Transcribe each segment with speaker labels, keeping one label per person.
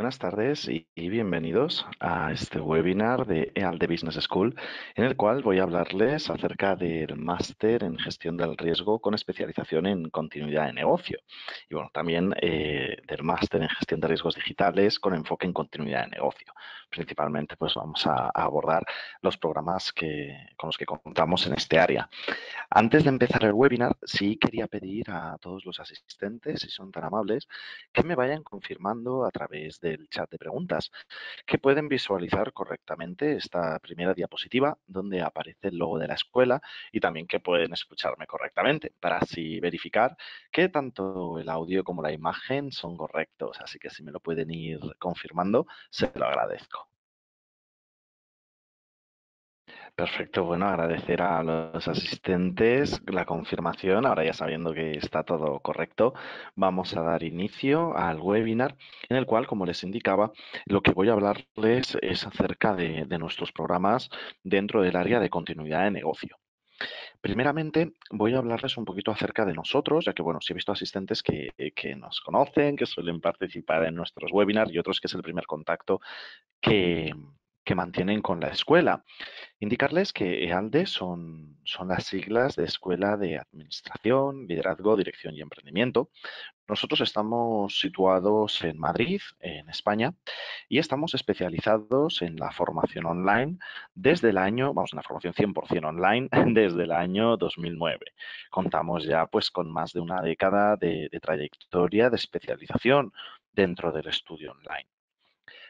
Speaker 1: Buenas tardes y, bienvenidos a este webinar de EALDE Business School, en el cual voy a hablarles acerca del máster en gestión del riesgo con especialización en continuidad de negocio. Y bueno, también eh, del máster en gestión de riesgos digitales con enfoque en continuidad de negocio. Principalmente, pues vamos a, abordar los programas que, con los que contamos en este área. Antes de empezar el webinar, sí quería pedir a todos los asistentes, si son tan amables, que me vayan confirmando a través de del chat de preguntas, que pueden visualizar correctamente esta primera diapositiva donde aparece el logo de la escuela y también que pueden escucharme correctamente para así verificar que tanto el audio como la imagen son correctos. Así que si me lo pueden ir confirmando, se lo agradezco. Perfecto, bueno, agradecer a los asistentes la confirmación. Ahora ya sabiendo que está todo correcto, vamos a dar inicio al webinar en el cual, como les indicaba, lo que voy a hablarles es acerca de, nuestros programas dentro del área de continuidad de negocio. Primeramente, voy a hablarles un poquito acerca de nosotros, ya que, bueno, si he visto asistentes que, nos conocen, que suelen participar en nuestros webinars y otros que es el primer contacto que, que mantienen con la escuela. Indicarles que EALDE son, son las siglas de Escuela de Administración, Liderazgo, Dirección y Emprendimiento. Nosotros estamos situados en Madrid, en España, y estamos especializados en la formación online desde el año, vamos, una formación 100% online desde el año 2009. Contamos ya pues con más de una década de, de trayectoria de especialización dentro del estudio online.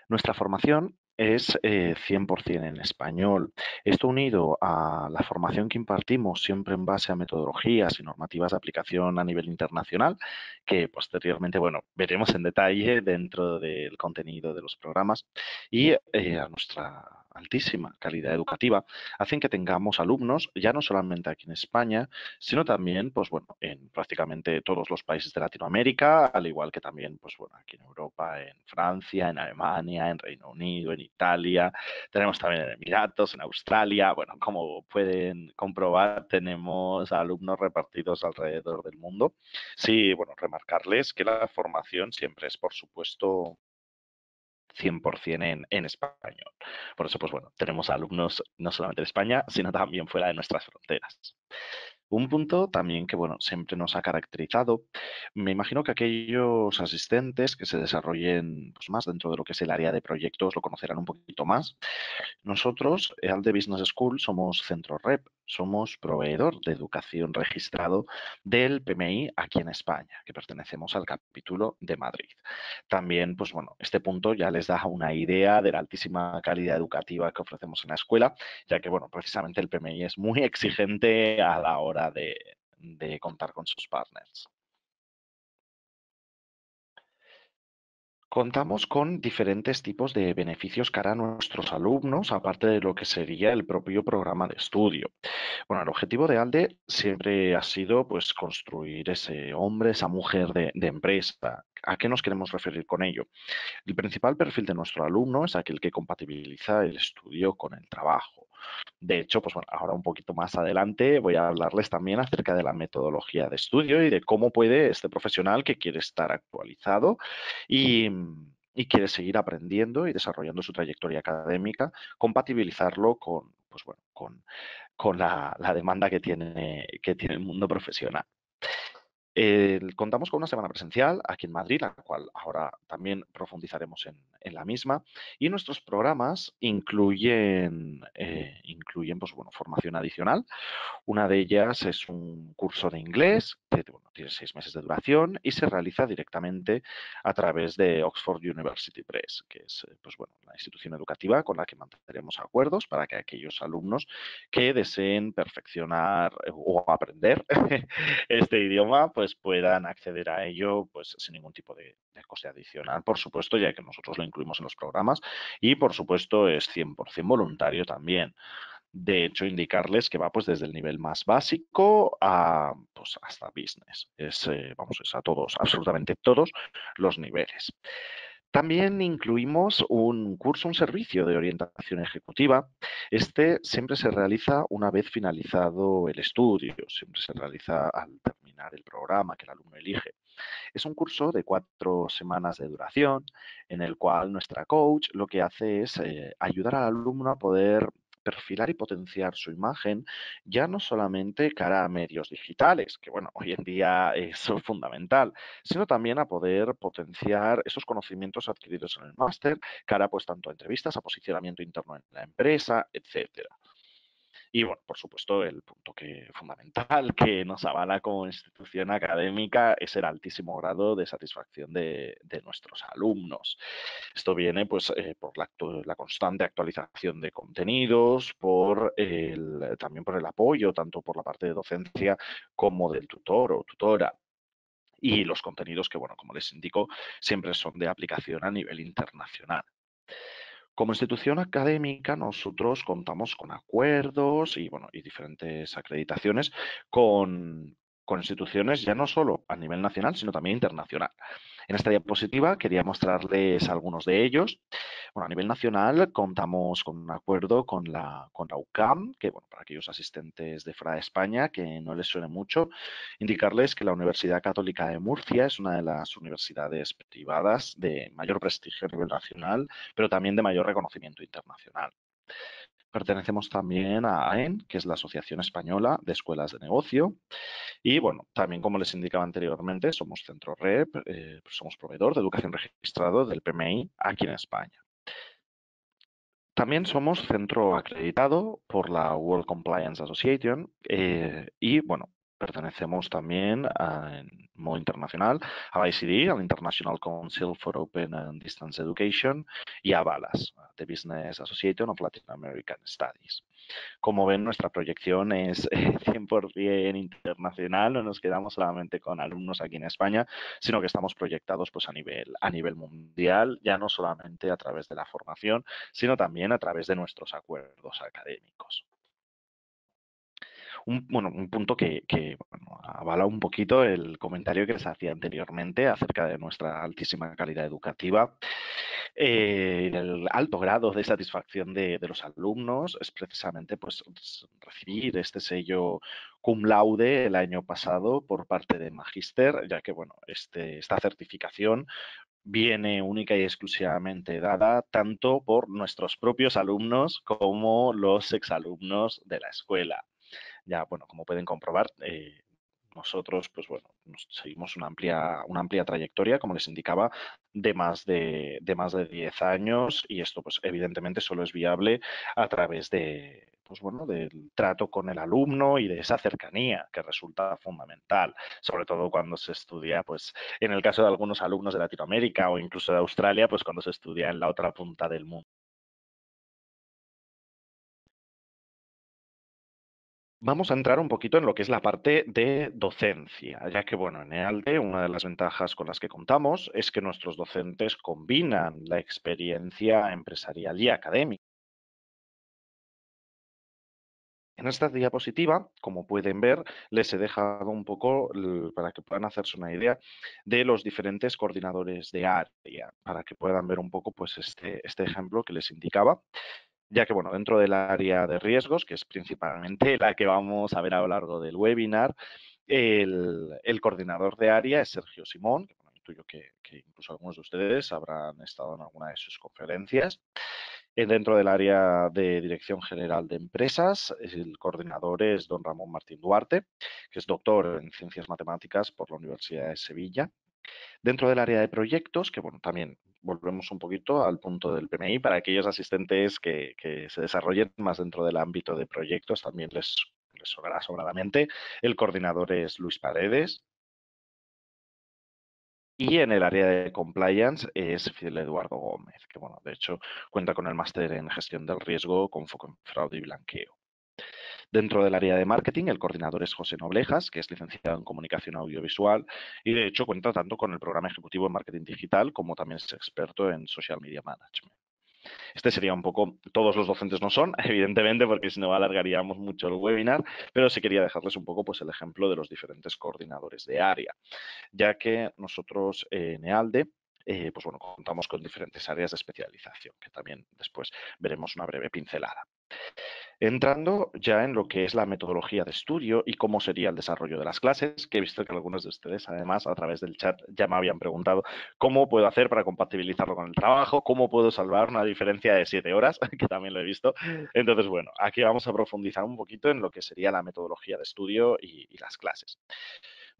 Speaker 1: Nuestra formación es 100% eh, en español. Esto unido a la formación que impartimos siempre en base a metodologías y normativas de aplicación a nivel internacional, que posteriormente, bueno, veremos en detalle dentro del contenido de los programas y eh, a nuestra altísima calidad educativa, hacen que tengamos alumnos ya no solamente aquí en España, sino también, pues bueno, en prácticamente todos los países de Latinoamérica, al igual que también, pues bueno, aquí en Europa, en Francia, en Alemania, en Reino Unido, en Italia, tenemos también en Emiratos, en Australia, bueno, como pueden comprobar, tenemos alumnos repartidos alrededor del mundo. Sí, bueno, remarcarles que la formación siempre es, por supuesto, 100% en, español. Por eso, pues bueno, tenemos alumnos no solamente de España, sino también fuera de nuestras fronteras. Un punto también que, bueno, siempre nos ha caracterizado, me imagino que aquellos asistentes que se desarrollen pues, más dentro de lo que es el área de proyectos lo conocerán un poquito más. Nosotros, eh, Alde Business School, somos centro REP, somos proveedor de educación registrado del PMI aquí en España, que pertenecemos al capítulo de Madrid. También, pues bueno, este punto ya les da una idea de la altísima calidad educativa que ofrecemos en la escuela, ya que, bueno, precisamente el PMI es muy exigente a la hora de, de contar con sus partners. Contamos con diferentes tipos de beneficios para a nuestros alumnos, aparte de lo que sería el propio programa de estudio. Bueno, el objetivo de ALDE siempre ha sido pues, construir ese hombre, esa mujer de empresa. ¿A qué nos queremos referir con ello? El principal perfil de nuestro alumno es aquel que compatibiliza el estudio con el trabajo. De hecho, pues bueno, ahora un poquito más adelante voy a hablarles también acerca de la metodología de estudio y de cómo puede este profesional que quiere estar actualizado y, quiere seguir aprendiendo y desarrollando su trayectoria académica, compatibilizarlo pues con, con, la, la, demanda que tiene, que tiene el mundo profesional. Eh, contamos con una semana presencial aquí en Madrid, la cual ahora también profundizaremos en, la misma, y nuestros programas incluyen, eh, incluyen pues, bueno, formación adicional. Una de ellas es un curso de inglés, que tiene seis meses de duración y se realiza directamente a través de Oxford University Press, que es eh, pues, bueno, la institución educativa con la que mantendremos acuerdos para que aquellos alumnos que deseen perfeccionar o aprender este idioma, pues, puedan acceder a ello pues sin ningún tipo de, coste adicional, por supuesto, ya que nosotros lo incluimos en los programas y por supuesto es 100% voluntario también. De hecho, indicarles que va pues desde el nivel más básico a, pues, hasta business. Es, eh, vamos, es a todos, absolutamente todos los niveles. También incluimos un curso, un servicio de orientación ejecutiva. Este siempre se realiza una vez finalizado el estudio, siempre se realiza al terminar el programa que el alumno elige. Es un curso de cuatro semanas de duración en el cual nuestra coach lo que hace es eh, ayudar al alumno a poder perfilar y potenciar su imagen, ya no solamente cara a medios digitales, que bueno, hoy en día es fundamental, sino también a poder potenciar esos conocimientos adquiridos en el máster, cara pues tanto a entrevistas, a posicionamiento interno en la empresa, etcétera. Y bueno, por supuesto, el punto que, fundamental que nos avala como institución académica es el altísimo grado de satisfacción de, nuestros alumnos. Esto viene pues, eh, por la, constante actualización de contenidos, por también por el apoyo, tanto por la parte de docencia como del tutor o tutora y los contenidos que, bueno, como les indico, siempre son de aplicación a nivel internacional. Como institución académica, nosotros contamos con acuerdos y, diferentes acreditaciones con instituciones ya no solo a nivel nacional, sino también internacional. En esta diapositiva quería mostrarles algunos de ellos. a nivel nacional contamos con un acuerdo con la, con la UCAM, que bueno, para aquellos asistentes de fuera de España que no les suene mucho, indicarles que la Universidad Católica de Murcia es una de las universidades privadas de mayor prestigio a nivel nacional, pero también de mayor reconocimiento internacional. Pertenecemos también a AEN, que es la Asociación Española de Escuelas de Negocio. Y bueno, también como les indicaba anteriormente, somos centro REP, eh, pues somos proveedor de educación registrado del PMI aquí en España. También somos centro acreditado por la World Compliance Association eh, y bueno, pertenecemos también a, en internacional a ICD, al International Council for Open and Distance Education, y a BALAS, The Business Association of Latin American Studies. Como ven, nuestra proyección es 100% eh, internacional, no nos quedamos solamente con alumnos aquí en España, sino que estamos proyectados pues, a, nivel, a nivel mundial, ya no solamente a través de la formación, sino también a través de nuestros acuerdos académicos un, bueno, un punto que, avala un poquito el comentario que les hacía anteriormente acerca de nuestra altísima calidad educativa. Eh, el alto grado de satisfacción de, los alumnos es precisamente pues, recibir este sello cum laude el año pasado por parte de Magister, ya que bueno, este, esta certificación viene única y exclusivamente dada tanto por nuestros propios alumnos como los exalumnos de la escuela ya, bueno, como pueden comprobar, eh, nosotros, pues bueno, seguimos una amplia, una amplia trayectoria, como les indicaba, de más de, más de 10 años y esto, pues evidentemente, solo es viable a través de, pues bueno, del trato con el alumno y de esa cercanía que resulta fundamental, sobre todo cuando se estudia, pues en el caso de algunos alumnos de Latinoamérica o incluso de Australia, pues cuando se estudia en la otra punta del mundo. Vamos a entrar un poquito en lo que es la parte de docencia, ya que bueno, en EALDE una de las ventajas con las que contamos es que nuestros docentes combinan la experiencia empresarial y académica. En esta diapositiva, como pueden ver, les he dejado un poco para que puedan hacerse una idea de los diferentes coordinadores de área, para que puedan ver un poco pues, este, este ejemplo que les indicaba ya que bueno, dentro del área de riesgos, que es principalmente la que vamos a ver a lo largo del webinar, el, coordinador de área es Sergio Simón, que que, que, incluso algunos de ustedes habrán estado en alguna de sus conferencias. Eh, dentro del área de Dirección General de Empresas, el coordinador es don Ramón Martín Duarte, que es doctor en Ciencias Matemáticas por la Universidad de Sevilla, Dentro del área de proyectos, que bueno, también volvemos un poquito al punto del PMI, para aquellos asistentes que, se desarrollen más dentro del ámbito de proyectos, también les, les sobrará sobradamente. El coordinador es Luis Paredes, y en el área de compliance es Fidel Eduardo Gómez, que bueno, de hecho cuenta con el máster en gestión del riesgo con foco en fraude y blanqueo. Dentro del área de marketing, el coordinador es José Noblejas, que es licenciado en comunicación audiovisual y de hecho cuenta tanto con el programa ejecutivo en marketing digital como también es experto en social media management. Este sería un poco, todos los docentes no son, evidentemente, porque si no alargaríamos mucho el webinar, pero sí quería dejarles un poco pues, el ejemplo de los diferentes coordinadores de área, ya que nosotros eh, en EALDE eh, pues bueno, contamos con diferentes áreas de especialización, que también después veremos una breve pincelada. Entrando ya en lo que es la metodología de estudio y cómo sería el desarrollo de las clases, que he visto que algunos de ustedes, además, a través del chat ya me habían preguntado cómo puedo hacer para compatibilizarlo con el trabajo, cómo puedo salvar una diferencia de siete horas, que también lo he visto. Entonces, bueno, aquí vamos a profundizar un poquito en lo que sería la metodología de estudio y, y las clases.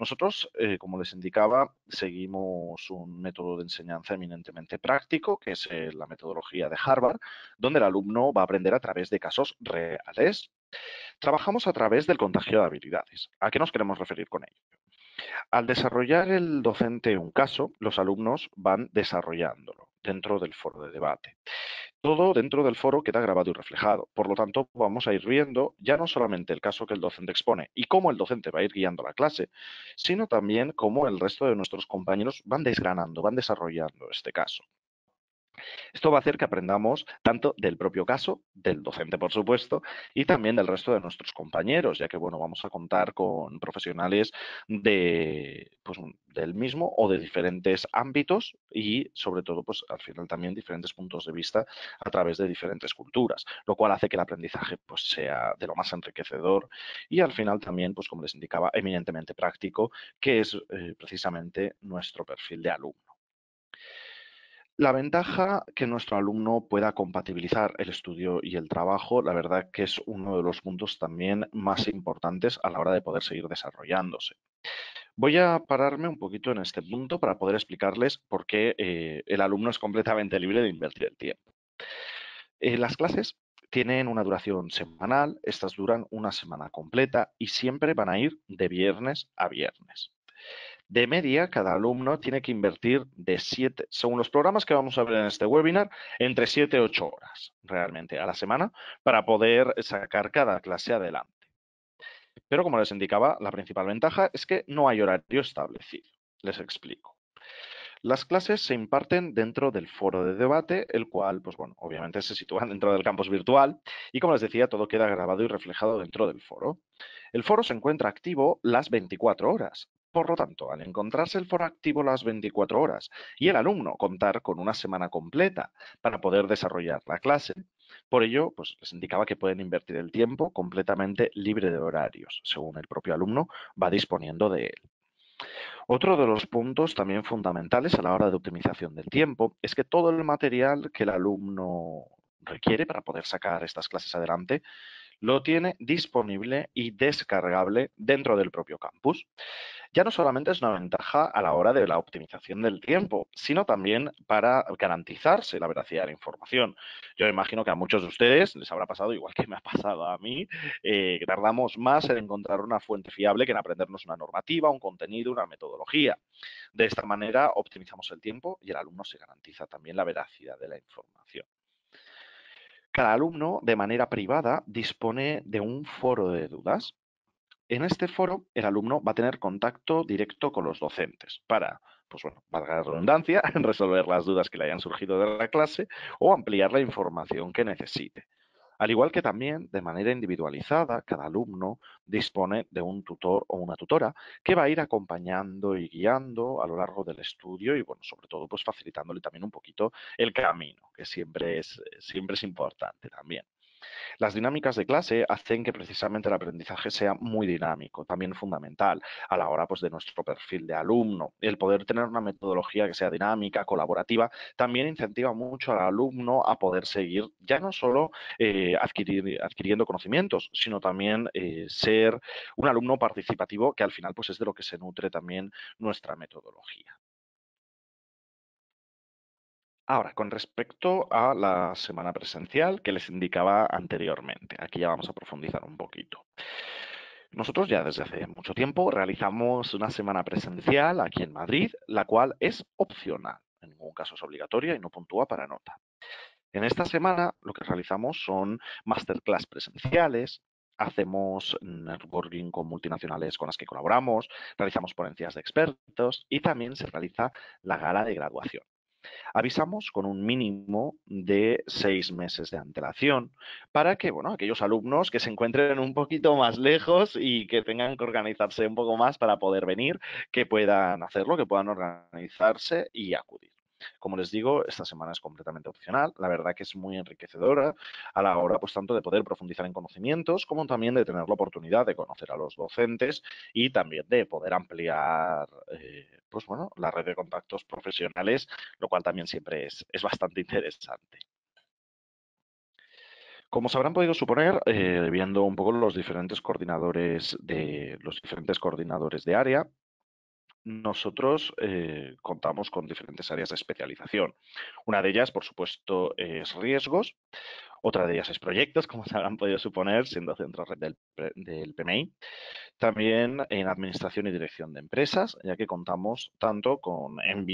Speaker 1: Nosotros, eh, como les indicaba, seguimos un método de enseñanza eminentemente práctico, que es eh, la metodología de Harvard, donde el alumno va a aprender a través de casos reales. Trabajamos a través del contagio de habilidades. ¿A qué nos queremos referir con ello? Al desarrollar el docente un caso, los alumnos van desarrollándolo dentro del foro de debate. Todo dentro del foro queda grabado y reflejado. Por lo tanto, vamos a ir viendo ya no solamente el caso que el docente expone y cómo el docente va a ir guiando la clase, sino también cómo el resto de nuestros compañeros van desgranando, van desarrollando este caso. Esto va a hacer que aprendamos tanto del propio caso, del docente, por supuesto, y también del resto de nuestros compañeros, ya que bueno, vamos a contar con profesionales pues, del mismo o de diferentes ámbitos y, sobre todo, pues al final también diferentes puntos de vista a través de diferentes culturas, lo cual hace que el aprendizaje pues, sea de lo más enriquecedor y al final también, pues como les indicaba, eminentemente práctico, que es eh, precisamente nuestro perfil de alumno. La ventaja que nuestro alumno pueda compatibilizar el estudio y el trabajo, la verdad que es uno de los puntos también más importantes a la hora de poder seguir desarrollándose. Voy a pararme un poquito en este punto para poder explicarles por qué eh, el alumno es completamente libre de invertir el tiempo. Eh, las clases tienen una duración semanal, estas duran una semana completa y siempre van a ir de viernes a viernes. De media, cada alumno tiene que invertir de 7, según los programas que vamos a ver en este webinar, entre 7 y 8 horas realmente a la semana para poder sacar cada clase adelante. Pero como les indicaba, la principal ventaja es que no hay horario establecido. Les explico. Las clases se imparten dentro del foro de debate, el cual, pues bueno, obviamente se sitúa dentro del campus virtual y como les decía, todo queda grabado y reflejado dentro del foro. El foro se encuentra activo las 24 horas, por lo tanto, al encontrarse el foro activo las 24 horas y el alumno contar con una semana completa para poder desarrollar la clase, por ello, pues les indicaba que pueden invertir el tiempo completamente libre de horarios, según el propio alumno va disponiendo de él. Otro de los puntos también fundamentales a la hora de optimización del tiempo es que todo el material que el alumno requiere para poder sacar estas clases adelante lo tiene disponible y descargable dentro del propio campus. Ya no solamente es una ventaja a la hora de la optimización del tiempo, sino también para garantizarse la veracidad de la información. Yo imagino que a muchos de ustedes les habrá pasado, igual que me ha pasado a mí, eh, que tardamos más en encontrar una fuente fiable que en aprendernos una normativa, un contenido, una metodología. De esta manera optimizamos el tiempo y el alumno se garantiza también la veracidad de la información. Cada alumno, de manera privada, dispone de un foro de dudas. En este foro, el alumno va a tener contacto directo con los docentes para, pues bueno, valga la redundancia, resolver las dudas que le hayan surgido de la clase o ampliar la información que necesite. Al igual que también, de manera individualizada, cada alumno dispone de un tutor o una tutora que va a ir acompañando y guiando a lo largo del estudio y, bueno, sobre todo, pues facilitándole también un poquito el camino, que siempre es, eh, siempre es importante también. Las dinámicas de clase hacen que precisamente el aprendizaje sea muy dinámico, también fundamental a la hora pues, de nuestro perfil de alumno. El poder tener una metodología que sea dinámica, colaborativa, también incentiva mucho al alumno a poder seguir ya no solo eh, adquiriendo conocimientos, sino también eh, ser un alumno participativo que al final pues, es de lo que se nutre también nuestra metodología. Ahora, con respecto a la semana presencial que les indicaba anteriormente, aquí ya vamos a profundizar un poquito. Nosotros ya desde hace mucho tiempo realizamos una semana presencial aquí en Madrid, la cual es opcional, en ningún caso es obligatoria y no puntúa para nota. En esta semana lo que realizamos son masterclass presenciales, hacemos networking con multinacionales con las que colaboramos, realizamos ponencias de expertos y también se realiza la gala de graduación. Avisamos con un mínimo de seis meses de antelación para que, bueno, aquellos alumnos que se encuentren un poquito más lejos y que tengan que organizarse un poco más para poder venir, que puedan hacerlo, que puedan organizarse y acudir. Como les digo, esta semana es completamente opcional, la verdad que es muy enriquecedora a la hora, pues tanto de poder profundizar en conocimientos como también de tener la oportunidad de conocer a los docentes y también de poder ampliar, eh, pues bueno, la red de contactos profesionales, lo cual también siempre es, bastante interesante. Como se habrán podido suponer, eh, viendo un poco los diferentes coordinadores de los diferentes coordinadores de área, nosotros eh, contamos con diferentes áreas de especialización. Una de ellas, por supuesto, es riesgos. Otra de ellas es proyectos, como se habrán podido suponer, siendo centro red del, del PMI. También en administración y dirección de empresas, ya que contamos tanto con MBA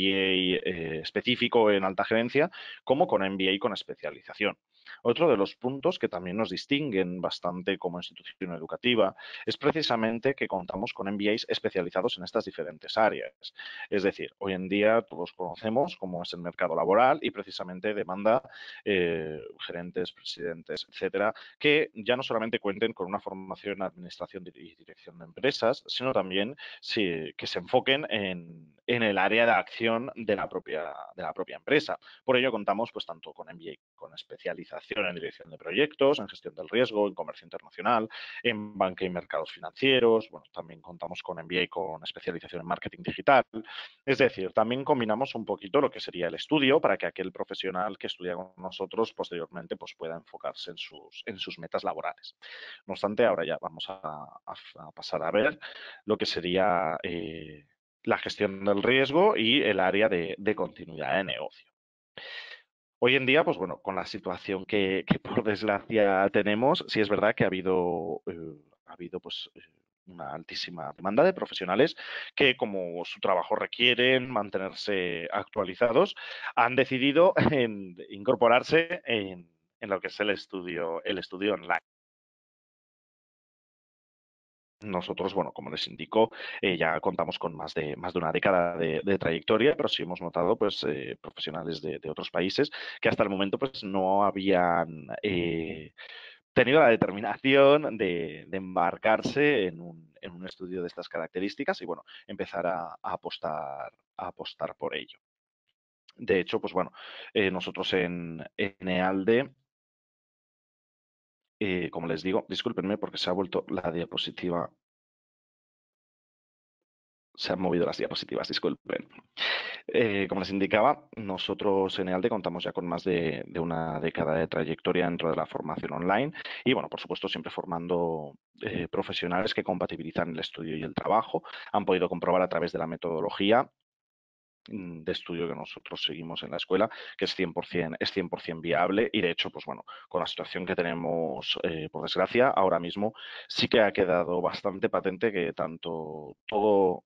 Speaker 1: eh, específico en alta gerencia como con MBA con especialización. Otro de los puntos que también nos distinguen bastante como institución educativa es precisamente que contamos con MBAs especializados en estas diferentes áreas. Es decir, hoy en día todos conocemos cómo es el mercado laboral y precisamente demanda eh, gerentes, presidentes, etcétera, que ya no solamente cuenten con una formación en administración y dirección de empresas, sino también que se enfoquen en, el área de acción de la propia, de la propia empresa. Por ello contamos pues tanto con MBA, con especialización en dirección de proyectos, en gestión del riesgo, en comercio internacional, en banca y mercados financieros. Bueno, también contamos con MBA y con especialización en marketing digital. Es decir, también combinamos un poquito lo que sería el estudio para que aquel profesional que estudia con nosotros posteriormente pues pueda enfocarse en sus, en sus metas laborales. No obstante, ahora ya vamos a, pasar a ver lo que sería eh, la gestión del riesgo y el área de continuidad de negocio. Hoy en día, pues bueno, con la situación que, por desgracia tenemos, sí es verdad que ha habido, eh, ha habido pues eh, una altísima demanda de profesionales que, como su trabajo requiere mantenerse actualizados, han decidido incorporarse en, en, lo que es el estudio, el estudio online. Nosotros, bueno, como les indicó eh, ya contamos con más de, más de una década de, trayectoria, pero sí hemos notado pues, eh, profesionales de, otros países que hasta el momento pues, no habían eh, tenido la determinación de, embarcarse en un, estudio de estas características y, bueno, empezar a, apostar, a apostar por ello. De hecho, pues bueno, nosotros en, en EALDE eh, como les digo, discúlpenme porque se ha vuelto la diapositiva. Se han movido las diapositivas, disculpen. Eh, como les indicaba, nosotros en EALDE contamos ya con más de, una década de trayectoria dentro de la formación online y, bueno, por supuesto, siempre formando eh, profesionales que compatibilizan el estudio y el trabajo. Han podido comprobar a través de la metodología Mm, de estudio que nosotros seguimos en la escuela, que es 100%, es cien viable y de hecho, pues bueno, con la situación que tenemos, eh, por desgracia, ahora mismo sí que ha quedado bastante patente que tanto todo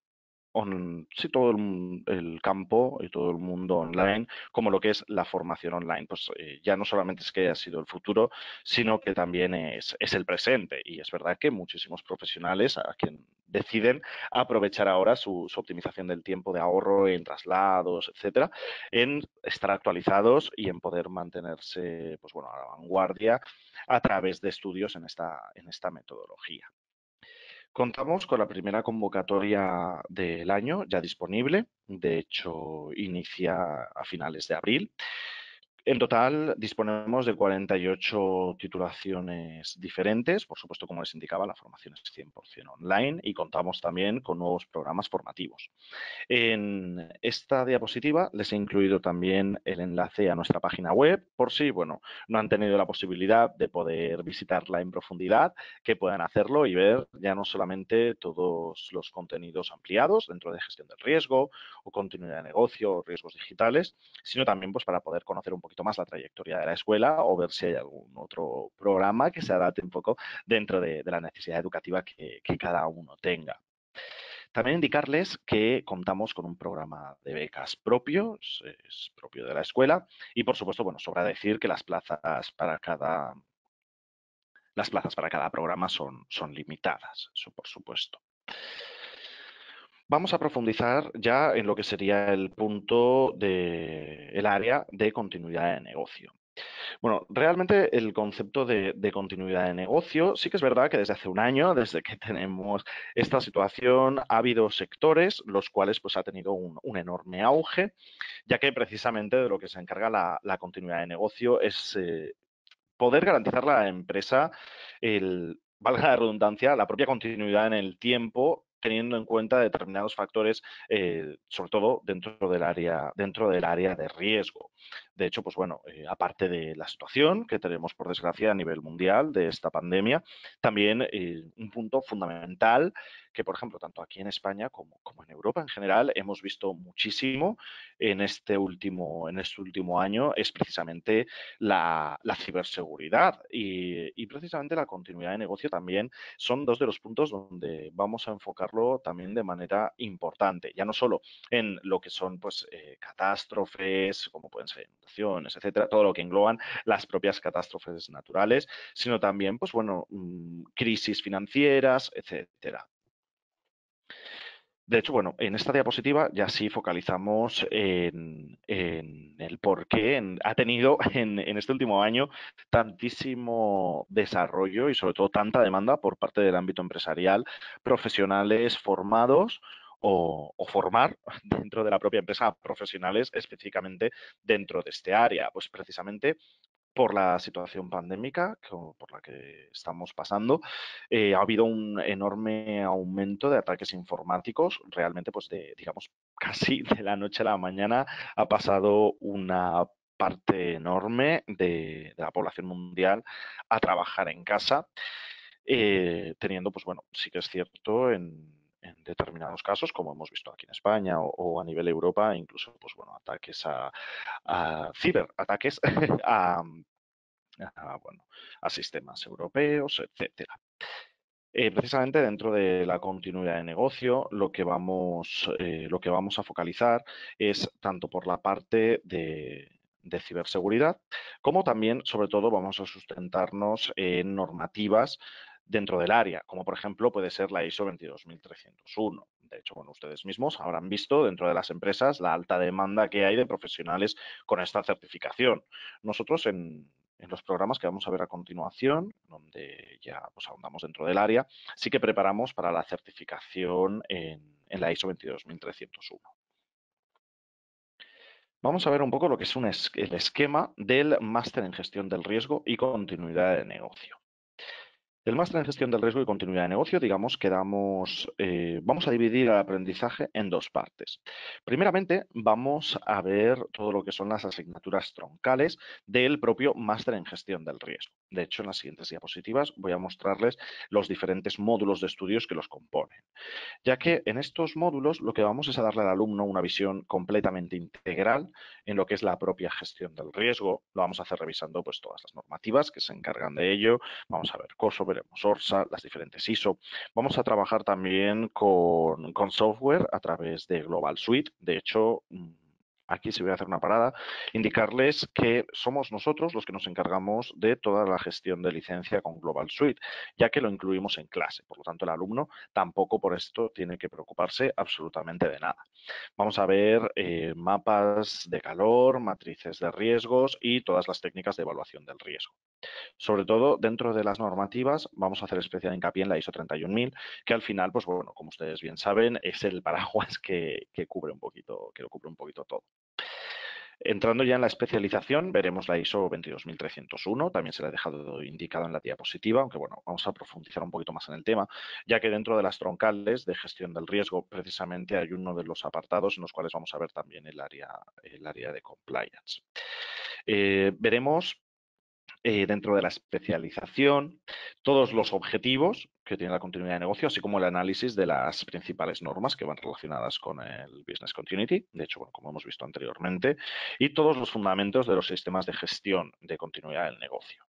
Speaker 1: sí, todo el, campo y todo el mundo online, como lo que es la formación online. Pues eh, ya no solamente es que ha sido el futuro, sino que también es, el presente. Y es verdad que muchísimos profesionales a quien deciden aprovechar ahora su, optimización del tiempo de ahorro en traslados, etcétera, en estar actualizados y en poder mantenerse pues, a la vanguardia a través de estudios en esta metodología. Contamos con la primera convocatoria del año ya disponible, de hecho inicia a finales de abril en total disponemos de 48 titulaciones diferentes, por supuesto, como les indicaba, la formación es 100% online y contamos también con nuevos programas formativos. En esta diapositiva les he incluido también el enlace a nuestra página web, por si bueno, no han tenido la posibilidad de poder visitarla en profundidad, que puedan hacerlo y ver ya no solamente todos los contenidos ampliados dentro de gestión del riesgo o continuidad de negocio o riesgos digitales, sino también pues, para poder conocer un poco poquito más la trayectoria de la escuela o ver si hay algún otro programa que se adapte un poco dentro de, la necesidad educativa que, cada uno tenga. También indicarles que contamos con un programa de becas propio, es propio de la escuela, y por supuesto, bueno, sobra decir que las plazas para cada las plazas para cada programa son, son limitadas, eso por supuesto. Vamos a profundizar ya en lo que sería el punto del área de continuidad de negocio. Bueno, realmente el concepto de, continuidad de negocio, sí que es verdad que desde hace un año, desde que tenemos esta situación, ha habido sectores los cuales pues ha tenido un, enorme auge, ya que precisamente de lo que se encarga la, continuidad de negocio es eh, poder garantizar a la empresa el valga la redundancia, la propia continuidad en el tiempo teniendo en cuenta determinados factores, eh, sobre todo dentro del área, dentro del área de riesgo. De hecho, pues bueno, eh, aparte de la situación que tenemos, por desgracia, a nivel mundial de esta pandemia, también eh, un punto fundamental que, por ejemplo, tanto aquí en España como, en Europa en general, hemos visto muchísimo en este último, en este último año, es precisamente la, ciberseguridad y, precisamente la continuidad de negocio también son dos de los puntos donde vamos a enfocarlo también de manera importante, ya no solo en lo que son pues eh, catástrofes, como pueden ser inundaciones, etcétera, todo lo que engloban las propias catástrofes naturales, sino también, pues bueno, mm, crisis financieras, etcétera. De hecho, bueno, en esta diapositiva ya sí focalizamos en, el por qué ha tenido en, este último año tantísimo desarrollo y sobre todo tanta demanda por parte del ámbito empresarial, profesionales formados. O, formar dentro de la propia empresa profesionales específicamente dentro de este área. Pues precisamente por la situación pandémica por la que estamos pasando, eh, ha habido un enorme aumento de ataques informáticos. Realmente, pues, de, digamos, casi de la noche a la mañana ha pasado una parte enorme de, la población mundial a trabajar en casa, eh, teniendo, pues, bueno, sí que es cierto, en en determinados casos, como hemos visto aquí en España o, a nivel Europa, incluso pues bueno, ataques a, a ciberataques a, bueno, a sistemas europeos, etcétera. Eh, precisamente dentro de la continuidad de negocio, lo que, vamos, eh, lo que vamos a focalizar es tanto por la parte de, de ciberseguridad, como también, sobre todo, vamos a sustentarnos en normativas dentro del área, como por ejemplo puede ser la ISO 22301. De hecho, bueno, ustedes mismos habrán visto dentro de las empresas la alta demanda que hay de profesionales con esta certificación. Nosotros en, los programas que vamos a ver a continuación, donde ya pues, ahondamos dentro del área, sí que preparamos para la certificación en, la ISO 22301. Vamos a ver un poco lo que es el esquema del máster en gestión del riesgo y continuidad de negocio. El máster en gestión del riesgo y continuidad de negocio, digamos eh, vamos a dividir el aprendizaje en dos partes. Primeramente, vamos a ver todo lo que son las asignaturas troncales del propio máster en gestión del riesgo. De hecho, en las siguientes diapositivas voy a mostrarles los diferentes módulos de estudios que los componen, ya que en estos módulos lo que vamos es a darle al alumno una visión completamente integral en lo que es la propia gestión del riesgo. Lo vamos a hacer revisando pues, todas las normativas que se encargan de ello. Vamos a ver COSO, veremos ORSA, las diferentes ISO. Vamos a trabajar también con, con software a través de Global Suite. De hecho, mm, aquí se voy a hacer una parada, indicarles que somos nosotros los que nos encargamos de toda la gestión de licencia con Global Suite, ya que lo incluimos en clase. Por lo tanto, el alumno tampoco por esto tiene que preocuparse absolutamente de nada. Vamos a ver eh, mapas de calor, matrices de riesgos y todas las técnicas de evaluación del riesgo. Sobre todo dentro de las normativas vamos a hacer especial hincapié en la ISO 31000, que al final, pues bueno, como ustedes bien saben, es el paraguas que, cubre un poquito, que lo cubre un poquito todo. Entrando ya en la especialización, veremos la ISO 22301, también se la he dejado indicado en la diapositiva, aunque bueno, vamos a profundizar un poquito más en el tema, ya que dentro de las troncales de gestión del riesgo, precisamente hay uno de los apartados en los cuales vamos a ver también el área, de compliance. Eh, veremos eh, dentro de la especialización, todos los objetivos que tiene la continuidad de negocio, así como el análisis de las principales normas que van relacionadas con el Business Continuity, de hecho, bueno, como hemos visto anteriormente, y todos los fundamentos de los sistemas de gestión de continuidad del negocio.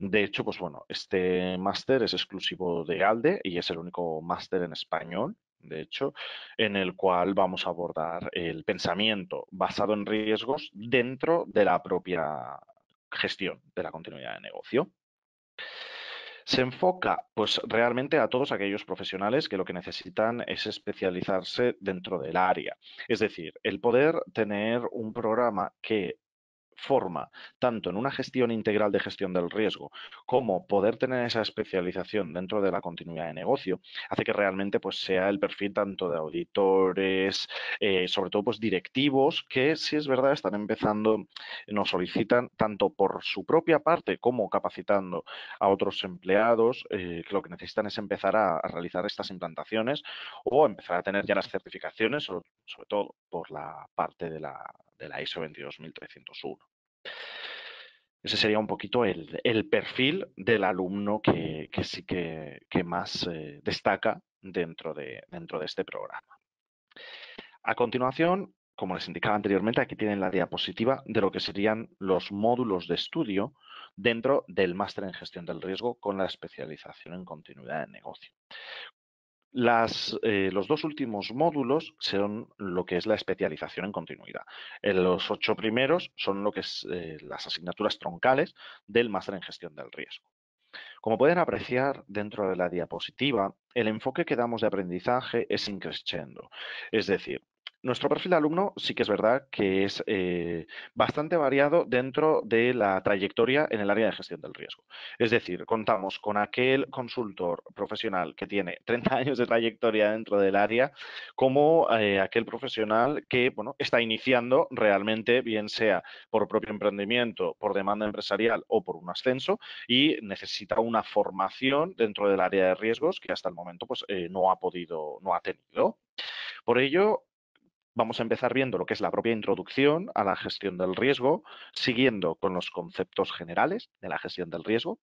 Speaker 1: De hecho, pues bueno, este máster es exclusivo de ALDE y es el único máster en español, de hecho, en el cual vamos a abordar el pensamiento basado en riesgos dentro de la propia gestión de la continuidad de negocio. Se enfoca pues realmente a todos aquellos profesionales que lo que necesitan es especializarse dentro del área. Es decir, el poder tener un programa que forma, tanto en una gestión integral de gestión del riesgo, como poder tener esa especialización dentro de la continuidad de negocio, hace que realmente pues, sea el perfil tanto de auditores, eh, sobre todo pues, directivos, que si es verdad están empezando, nos solicitan tanto por su propia parte como capacitando a otros empleados, eh, que lo que necesitan es empezar a, realizar estas implantaciones o empezar a tener ya las certificaciones, sobre todo por la parte de la de la ISO 22301. Ese sería un poquito el, perfil del alumno que, sí que, más eh, destaca dentro de, dentro de este programa. A continuación, como les indicaba anteriormente, aquí tienen la diapositiva de lo que serían los módulos de estudio dentro del máster en gestión del riesgo con la especialización en continuidad de negocio. Eh, los dos últimos módulos son lo que es la especialización en continuidad. En eh, los ocho primeros son lo que eh, las asignaturas troncales del máster en gestión del riesgo. Como pueden apreciar dentro de la diapositiva, el enfoque que damos de aprendizaje es increciendo. Es decir, nuestro perfil de alumno sí que es verdad que es eh, bastante variado dentro de la trayectoria en el área de gestión del riesgo. Es decir, contamos con aquel consultor profesional que tiene 30 años de trayectoria dentro del área, como eh, aquel profesional que bueno, está iniciando realmente, bien sea por propio emprendimiento, por demanda empresarial o por un ascenso, y necesita una formación dentro del área de riesgos que hasta el momento pues, eh, no ha podido, no ha tenido. Por ello, vamos a empezar viendo lo que es la propia introducción a la gestión del riesgo, siguiendo con los conceptos generales de la gestión del riesgo.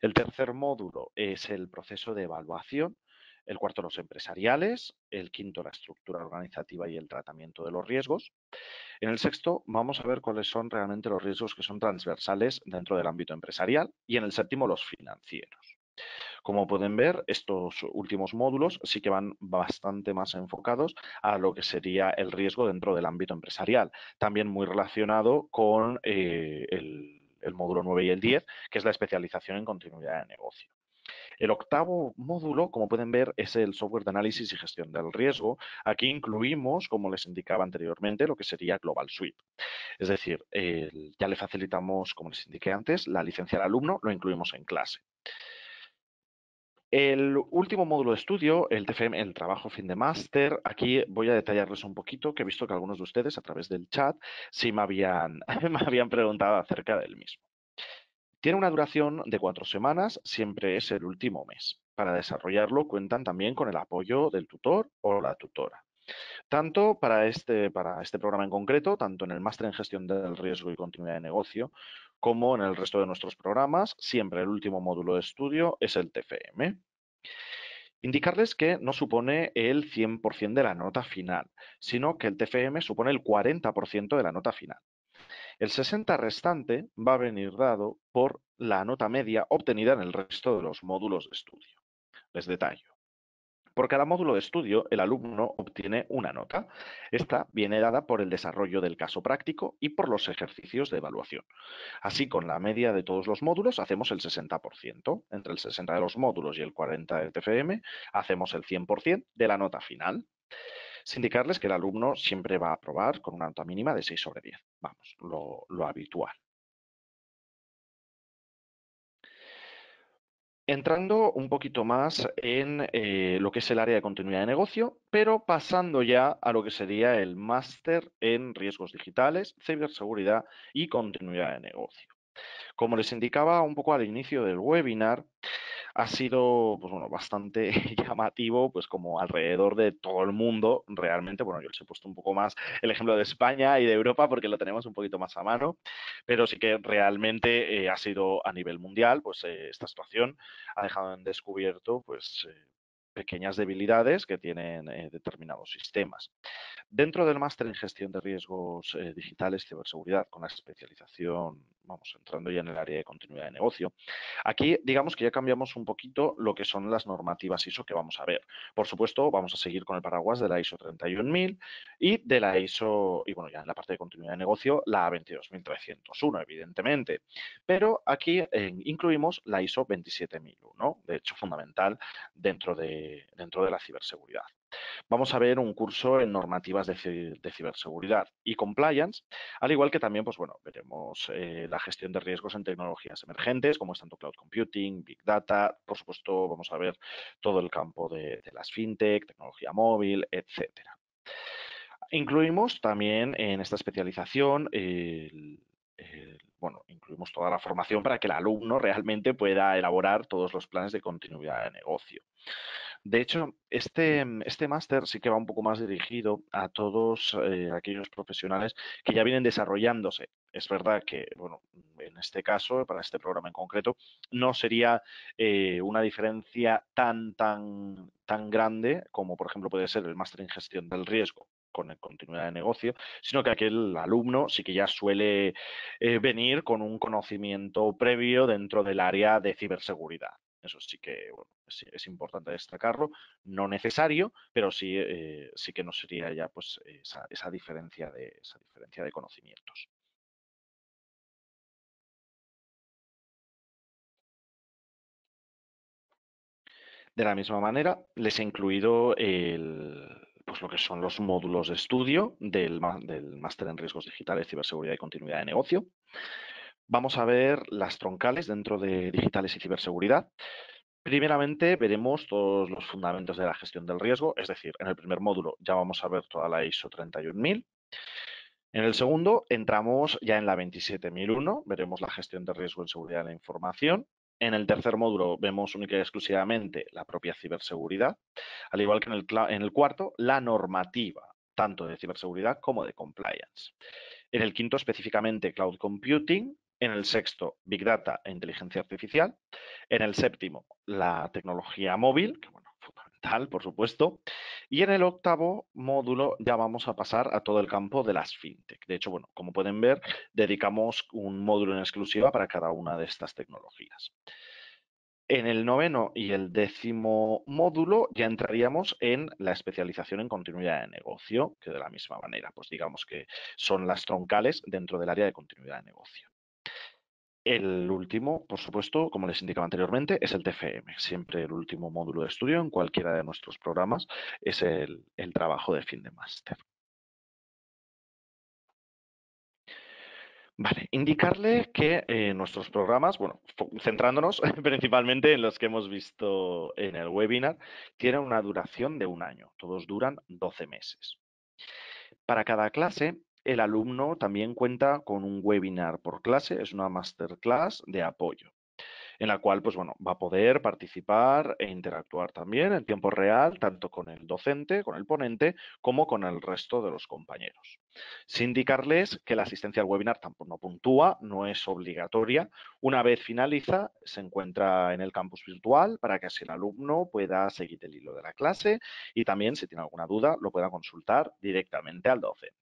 Speaker 1: El tercer módulo es el proceso de evaluación, el cuarto los empresariales, el quinto la estructura organizativa y el tratamiento de los riesgos. En el sexto vamos a ver cuáles son realmente los riesgos que son transversales dentro del ámbito empresarial y en el séptimo los financieros. Como pueden ver, estos últimos módulos sí que van bastante más enfocados a lo que sería el riesgo dentro del ámbito empresarial, también muy relacionado con eh, el, módulo 9 y el 10, que es la especialización en continuidad de negocio. El octavo módulo, como pueden ver, es el software de análisis y gestión del riesgo. Aquí incluimos, como les indicaba anteriormente, lo que sería Global Suite. Es decir, ya le facilitamos, como les indiqué antes, la licencia al alumno, lo incluimos en clase. El último módulo de estudio, el TFM, el trabajo fin de máster, aquí voy a detallarles un poquito, que he visto que algunos de ustedes a través del chat sí me habían, preguntado acerca del mismo. Tiene una duración de cuatro semanas, siempre es el último mes. Para desarrollarlo cuentan también con el apoyo del tutor o la tutora. Tanto para este, este programa en concreto, tanto en el máster en gestión del riesgo y continuidad de negocio, como en el resto de nuestros programas, siempre el último módulo de estudio es el TFM. Indicarles que no supone el 100% de la nota final, sino que el TFM supone el 40% de la nota final. El 60 restante va a venir dado por la nota media obtenida en el resto de los módulos de estudio. Les detallo. Por cada módulo de estudio, el alumno obtiene una nota. Esta viene dada por el desarrollo del caso práctico y por los ejercicios de evaluación. Así, con la media de todos los módulos, hacemos el 60%. Entre el 60% de los módulos y el 40% del TFM, hacemos el 100% de la nota final. Sin indicarles que el alumno siempre va a aprobar con una nota mínima de 6 sobre 10. Vamos, lo habitual. Entrando un poquito más en eh, lo que es el área de continuidad de negocio, pero pasando ya a lo que sería el máster en riesgos digitales, ciberseguridad y continuidad de negocio. Como les indicaba un poco al inicio del webinar, ha sido pues bueno, bastante llamativo, pues como alrededor de todo el mundo, realmente, bueno, yo les he puesto un poco más el ejemplo de España y de Europa porque lo tenemos un poquito más a mano, pero sí que realmente eh, ha sido a nivel mundial, pues eh, esta situación ha dejado en descubierto, pues... Eh, pequeñas debilidades que tienen determinados sistemas. Dentro del máster en gestión de riesgos digitales digitales, ciberseguridad, con la especialización vamos, entrando ya en el área de continuidad de negocio. Aquí, digamos que ya cambiamos un poquito lo que son las normativas ISO que vamos a ver. Por supuesto, vamos a seguir con el paraguas de la ISO 31000 y de la ISO, y bueno, ya en la parte de continuidad de negocio, la 22301, evidentemente. Pero aquí eh, incluimos la ISO 27001, de hecho fundamental dentro de, dentro de la ciberseguridad vamos a ver un curso en normativas de, ciberseguridad y compliance, al igual que también, pues bueno, veremos eh, la gestión de riesgos en tecnologías emergentes, como es tanto cloud computing, big data, por supuesto, vamos a ver todo el campo de, las fintech, tecnología móvil, etcétera. Incluimos también en esta especialización bueno, incluimos toda la formación para que el alumno realmente pueda elaborar todos los planes de continuidad de negocio. De hecho, este, este, máster sí que va un poco más dirigido a todos eh, aquellos profesionales que ya vienen desarrollándose. Es verdad que, bueno, en este caso, para este programa en concreto, no sería eh, una diferencia tan, tan, tan grande como, por ejemplo, puede ser el máster en gestión del riesgo con continuidad de negocio, sino que aquel alumno sí que ya suele eh, venir con un conocimiento previo dentro del área de ciberseguridad. Eso sí que es, importante destacarlo, no necesario, pero sí, eh, que no sería ya pues, esa, diferencia de, esa diferencia de conocimientos. De la misma manera, les he incluido el, pues, lo que son los módulos de estudio del, del máster en riesgos digitales, ciberseguridad y continuidad de negocio vamos a ver las troncales dentro de digitales y ciberseguridad. Primeramente veremos todos los fundamentos de la gestión del riesgo, es decir, en el primer módulo ya vamos a ver toda la ISO 31000. En el segundo entramos ya en la 27001, veremos la gestión de riesgo en seguridad de la información. En el tercer módulo vemos única y exclusivamente la propia ciberseguridad, al igual que en el, en el cuarto, la normativa, tanto de ciberseguridad como de compliance. En el quinto específicamente Cloud Computing, en el sexto, Big Data e Inteligencia Artificial. En el séptimo, la tecnología móvil, que bueno, fundamental, por supuesto. Y en el octavo módulo ya vamos a pasar a todo el campo de las fintech. De hecho, bueno, como pueden ver, dedicamos un módulo en exclusiva para cada una de estas tecnologías. En el noveno y el décimo módulo ya entraríamos en la especialización en continuidad de negocio, que de la misma manera, pues digamos que son las troncales dentro del área de continuidad de negocio. El último, por supuesto, como les indicaba anteriormente, es el TFM. Siempre el último módulo de estudio en cualquiera de nuestros programas es el, trabajo de fin de máster. Vale, indicarle que eh, nuestros programas, bueno, centrándonos principalmente en los que hemos visto en el webinar, tienen una duración de un año. Todos duran 12 meses. Para cada clase el alumno también cuenta con un webinar por clase, es una masterclass de apoyo en la cual pues bueno, va a poder participar e interactuar también en tiempo real, tanto con el docente, con el ponente, como con el resto de los compañeros. Sin indicarles que la asistencia al webinar tampoco no puntúa, no es obligatoria. Una vez finaliza, se encuentra en el campus virtual para que así el alumno pueda seguir el hilo de la clase y también, si tiene alguna duda, lo pueda consultar directamente al docente.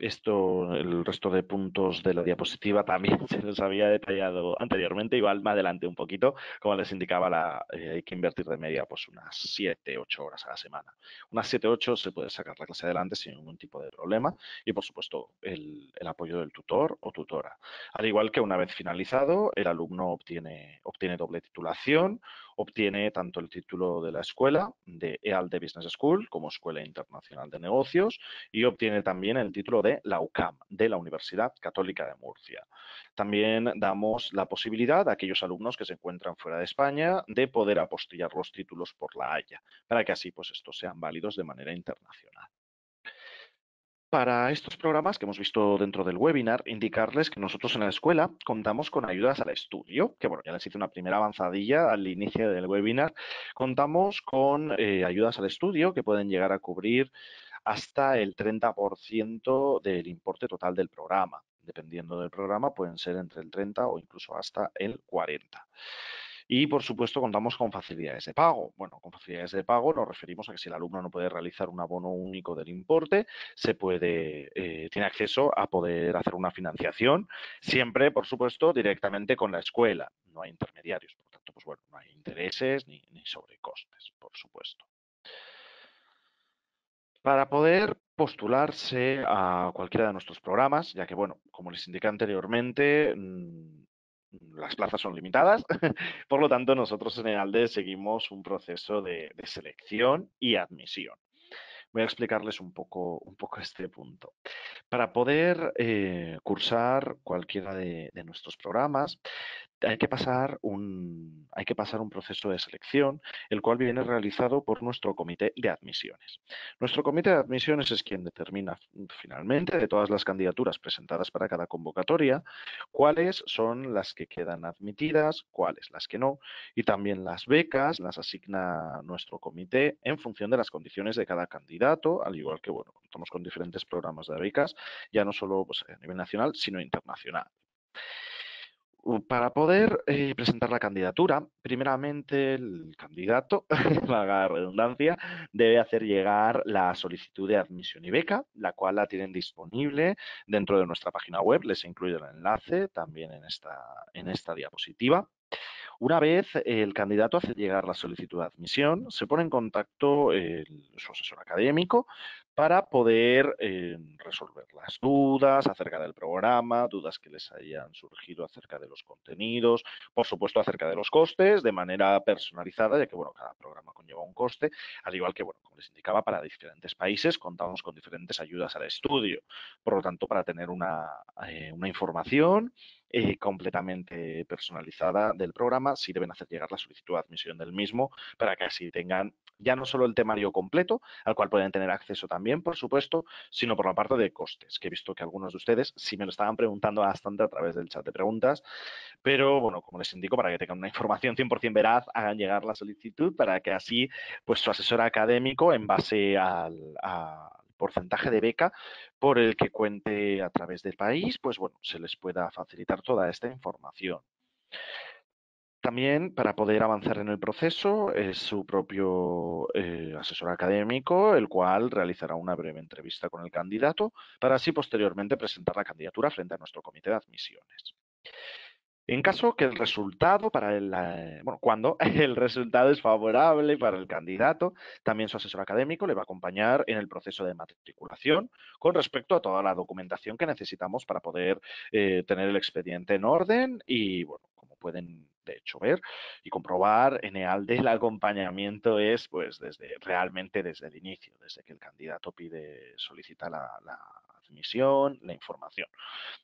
Speaker 1: Esto, el resto de puntos de la diapositiva también se los había detallado anteriormente, igual más adelante un poquito, como les indicaba, la, eh, hay que invertir de media pues unas 7, 8 horas a la semana. Unas 7, 8 se puede sacar la clase adelante sin ningún tipo de problema y, por supuesto, el, el, apoyo del tutor o tutora. Al igual que una vez finalizado, el alumno obtiene doble titulación, Obtiene tanto el título de la escuela de e de Business School como Escuela Internacional de Negocios y obtiene también el título de la UCAM, de la Universidad Católica de Murcia. También damos la posibilidad a aquellos alumnos que se encuentran fuera de España de poder apostillar los títulos por la Haya, para que así pues estos sean válidos de manera internacional. Para estos programas que hemos visto dentro del webinar, indicarles que nosotros en la escuela contamos con ayudas al estudio, que bueno, ya les hice una primera avanzadilla al inicio del webinar. Contamos con eh, ayudas al estudio que pueden llegar a cubrir hasta el 30% del importe total del programa. Dependiendo del programa, pueden ser entre el 30 o incluso hasta el 40%. Y, por supuesto, contamos con facilidades de pago. Bueno, con facilidades de pago nos referimos a que si el alumno no puede realizar un abono único del importe, se puede, eh, tiene acceso a poder hacer una financiación, siempre, por supuesto, directamente con la escuela. No hay intermediarios, por tanto, pues bueno, no hay intereses ni, ni sobrecostes, por supuesto. Para poder postularse a cualquiera de nuestros programas, ya que, bueno, como les indicé anteriormente, mm, las plazas son limitadas, por lo tanto nosotros en el ALDE seguimos un proceso de, selección y admisión. Voy a explicarles un poco, este punto. Para poder eh, cursar cualquiera de, nuestros programas, hay que pasar un, hay que pasar un proceso de selección, el cual viene realizado por nuestro comité de admisiones. Nuestro comité de admisiones es quien determina mm, finalmente de todas las candidaturas presentadas para cada convocatoria, cuáles son las que quedan admitidas, cuáles las que no, y también las becas las asigna nuestro comité en función de las condiciones de cada candidato, al igual que, bueno, contamos con diferentes programas de becas, ya no solo pues, a nivel nacional, sino internacional. Para poder eh, presentar la candidatura, primeramente el candidato, valga la redundancia, debe hacer llegar la solicitud de admisión y beca, la cual la tienen disponible dentro de nuestra página web. Les he incluido el enlace también en esta, en esta diapositiva. Una vez el candidato hace llegar la solicitud de admisión, se pone en contacto el, su asesor académico para poder eh, resolver las dudas acerca del programa, dudas que les hayan surgido acerca de los contenidos, por supuesto acerca de los costes, de manera personalizada, ya que bueno, cada programa conlleva un coste, al igual que bueno, como les indicaba, para diferentes países contamos con diferentes ayudas al estudio. Por lo tanto, para tener una eh, información eh, completamente personalizada del programa. Si deben hacer llegar la solicitud de admisión del mismo para que así tengan ya no solo el temario completo, al cual pueden tener acceso también, por supuesto, sino por la parte de costes, que he visto que algunos de ustedes sí me lo estaban preguntando bastante a través del chat de preguntas, pero bueno, como les indico, para que tengan una información 100% veraz, hagan llegar la solicitud para que así, pues su asesor académico, en base al, a porcentaje de beca por el que cuente a través del país, pues bueno, se les pueda facilitar toda esta información. También para poder avanzar en el proceso es su propio eh, asesor académico, el cual realizará una breve entrevista con el candidato para así posteriormente presentar la candidatura frente a nuestro comité de admisiones. En caso que el resultado para el, eh, bueno, cuando el resultado es favorable para el candidato, también su asesor académico le va a acompañar en el proceso de matriculación con respecto a toda la documentación que necesitamos para poder eh, tener el expediente en orden y, bueno, como pueden de hecho ver y comprobar en EALDE el acompañamiento es pues desde realmente desde el inicio, desde que el candidato pide solicita la admisión, la información.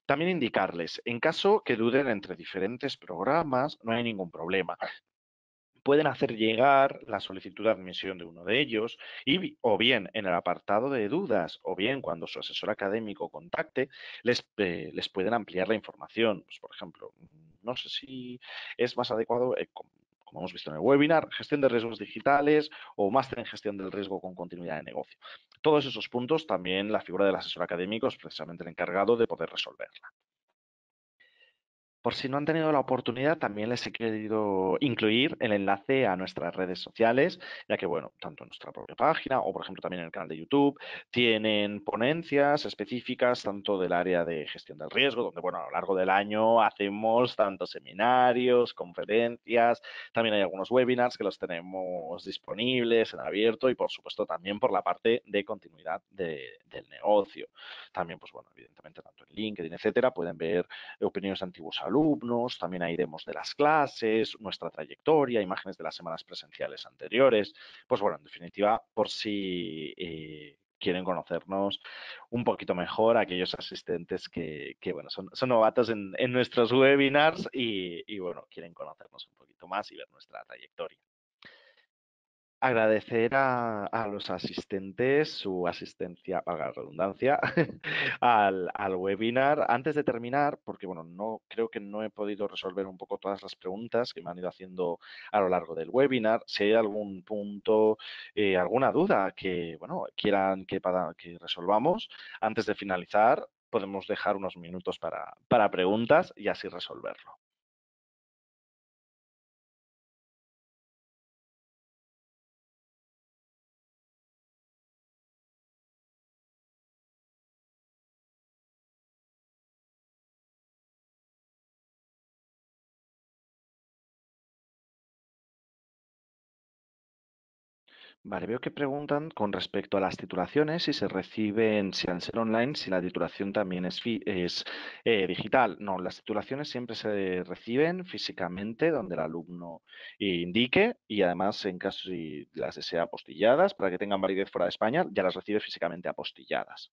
Speaker 1: También indicarles, en caso que duden entre diferentes programas, no hay ningún problema pueden hacer llegar la solicitud de admisión de uno de ellos y o bien en el apartado de dudas o bien cuando su asesor académico contacte les, eh, pueden ampliar la información. Pues, por ejemplo, no sé si es más adecuado eh, como hemos visto en el webinar, gestión de riesgos digitales o máster en gestión del riesgo con continuidad de negocio. Todos esos puntos también la figura del asesor académico es precisamente el encargado de poder resolverla. Por si no han tenido la oportunidad, también les he querido incluir el enlace a nuestras redes sociales, ya que, bueno, tanto en nuestra propia página o, por ejemplo, también en el canal de YouTube, tienen ponencias específicas, tanto del área de gestión del riesgo, donde, bueno, a lo largo del año hacemos tantos seminarios, conferencias, también hay algunos webinars que los tenemos disponibles en abierto y, por supuesto, también por la parte de continuidad del negocio. También, pues, bueno, evidentemente, tanto en LinkedIn, etcétera, pueden ver opiniones antiguas alumnos, también ahí de las clases, nuestra trayectoria, imágenes de las semanas presenciales anteriores. Pues bueno, en definitiva, por si eh, quieren conocernos un poquito mejor aquellos asistentes que, que bueno, son, son novatos en, en, nuestros webinars y, y, bueno, quieren conocernos un poquito más y ver nuestra trayectoria agradecer a, los asistentes su asistencia, valga la redundancia, al, webinar. Antes de terminar, porque bueno, no creo que no he podido resolver un poco todas las preguntas que me han ido haciendo a lo largo del webinar. Si hay algún punto, eh, alguna duda que bueno, quieran que, resolvamos, antes de finalizar, podemos dejar unos minutos para preguntas y así resolverlo. Vale, veo que preguntan con respecto a las titulaciones, si se reciben, si al ser online, si la titulación también es, eh, digital. No, las titulaciones siempre se reciben físicamente, donde el alumno indique, y además en caso si las desea apostilladas, para que tengan validez fuera de España, ya las recibe físicamente apostilladas.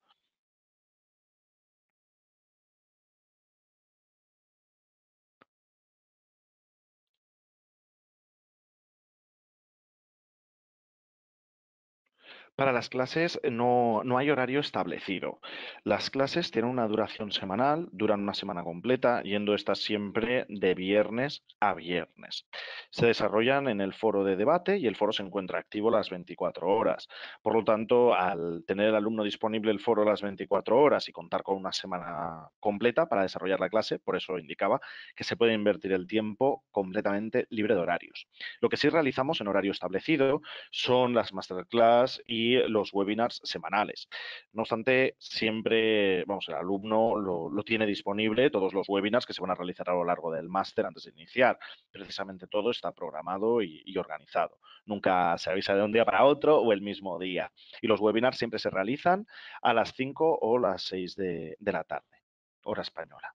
Speaker 1: Para las clases eh, no, hay horario establecido. Las clases tienen una duración semanal, duran una semana completa, yendo estas siempre de viernes a viernes. Se desarrollan en el foro de debate y el foro se encuentra activo las 24 horas. Por lo tanto, al tener el alumno disponible el foro las 24 horas y contar con una semana completa para desarrollar la clase, por eso indicaba que se puede invertir el tiempo completamente libre de horarios. Lo que sí realizamos en horario establecido son las masterclass y los webinars semanales. No obstante, siempre, vamos, el alumno lo, tiene disponible, todos los webinars que se van a realizar a lo largo del máster antes de iniciar. Precisamente todo está programado y, organizado. Nunca se avisa de un día para otro o el mismo día. Y los webinars siempre se realizan a las 5 o las 6 de la tarde, hora española.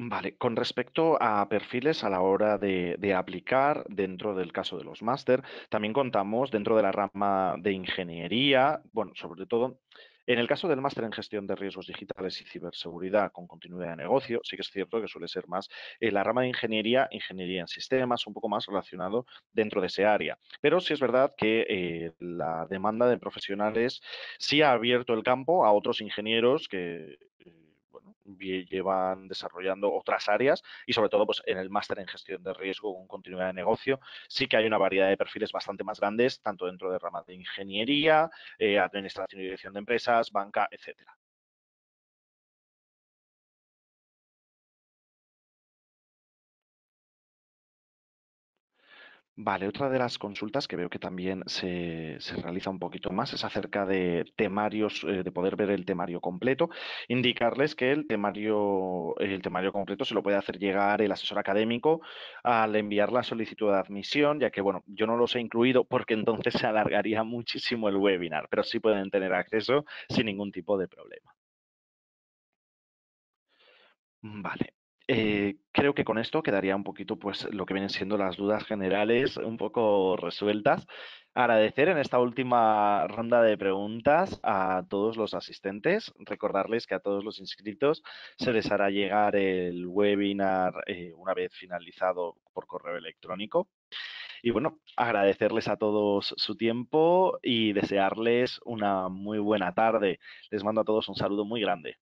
Speaker 1: Vale, con respecto a perfiles a la hora de, aplicar dentro del caso de los máster, también contamos dentro de la rama de ingeniería, bueno, sobre todo en el caso del máster en gestión de riesgos digitales y ciberseguridad con continuidad de negocio, sí que es cierto que suele ser más eh, la rama de ingeniería, ingeniería en sistemas, un poco más relacionado dentro de ese área. Pero sí es verdad que eh, la demanda de profesionales sí ha abierto el campo a otros ingenieros que... Eh, llevan desarrollando otras áreas y sobre todo pues, en el máster en gestión de riesgo con continuidad de negocio sí que hay una variedad de perfiles bastante más grandes, tanto dentro de ramas de ingeniería, eh, administración y dirección de empresas, banca, etcétera. Vale, otra de las consultas que veo que también se, realiza un poquito más es acerca de temarios, eh, de poder ver el temario completo. Indicarles que el temario, el temario completo se lo puede hacer llegar el asesor académico al enviar la solicitud de admisión, ya que, bueno, yo no los he incluido porque entonces se alargaría muchísimo el webinar, pero sí pueden tener acceso sin ningún tipo de problema. Vale, eh, creo que con esto quedaría un poquito pues lo que vienen siendo las dudas generales un poco resueltas. Agradecer en esta última ronda de preguntas a todos los asistentes, recordarles que a todos los inscritos se les hará llegar el webinar eh, una vez finalizado por correo electrónico. Y bueno, agradecerles a todos su tiempo y desearles una muy buena tarde. Les mando a todos un saludo muy grande.